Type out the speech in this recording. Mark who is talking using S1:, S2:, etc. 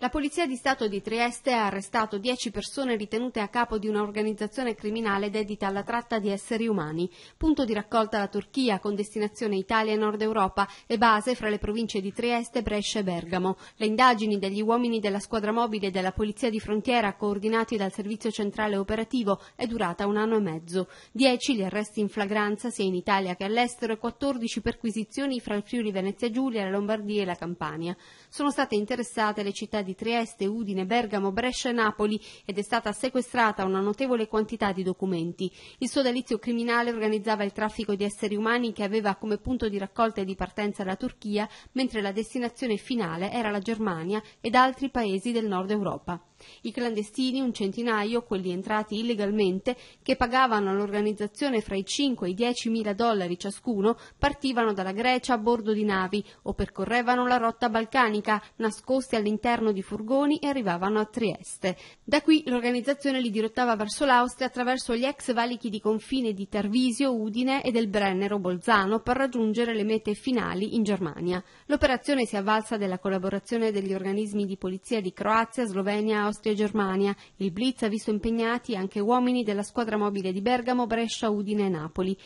S1: La Polizia di Stato di Trieste ha arrestato 10 persone ritenute a capo di un'organizzazione criminale dedita alla tratta di esseri umani. Punto di raccolta la Turchia, con destinazione Italia e Nord Europa e base fra le province di Trieste, Brescia e Bergamo. Le indagini degli uomini della squadra mobile e della Polizia di Frontiera, coordinati dal Servizio Centrale Operativo, è durata un anno e mezzo. 10 gli arresti in flagranza sia in Italia che all'estero e 14 perquisizioni fra il Friuli Venezia Giulia, la Lombardia e la Campania. Sono state interessate le città di Trieste, Udine, Bergamo, Brescia e Napoli ed è stata sequestrata una notevole quantità di documenti. Il suo delizio criminale organizzava il traffico di esseri umani che aveva come punto di raccolta e di partenza la Turchia, mentre la destinazione finale era la Germania ed altri paesi del nord Europa. I clandestini, un centinaio, quelli entrati illegalmente, che pagavano all'organizzazione fra i 5 e i 10 mila dollari ciascuno, partivano dalla Grecia a bordo di navi o percorrevano la rotta balcanica, nascosti all'interno di furgoni e arrivavano a Trieste. Da qui l'organizzazione li dirottava verso l'Austria attraverso gli ex valichi di confine di Tarvisio, Udine e del Brennero Bolzano per raggiungere le mete finali in Germania. L'operazione si avvalsa della collaborazione degli organismi di polizia di Croazia, Slovenia, Austria-Germania. Il blitz ha visto impegnati anche uomini della squadra mobile di Bergamo, Brescia, Udine e Napoli.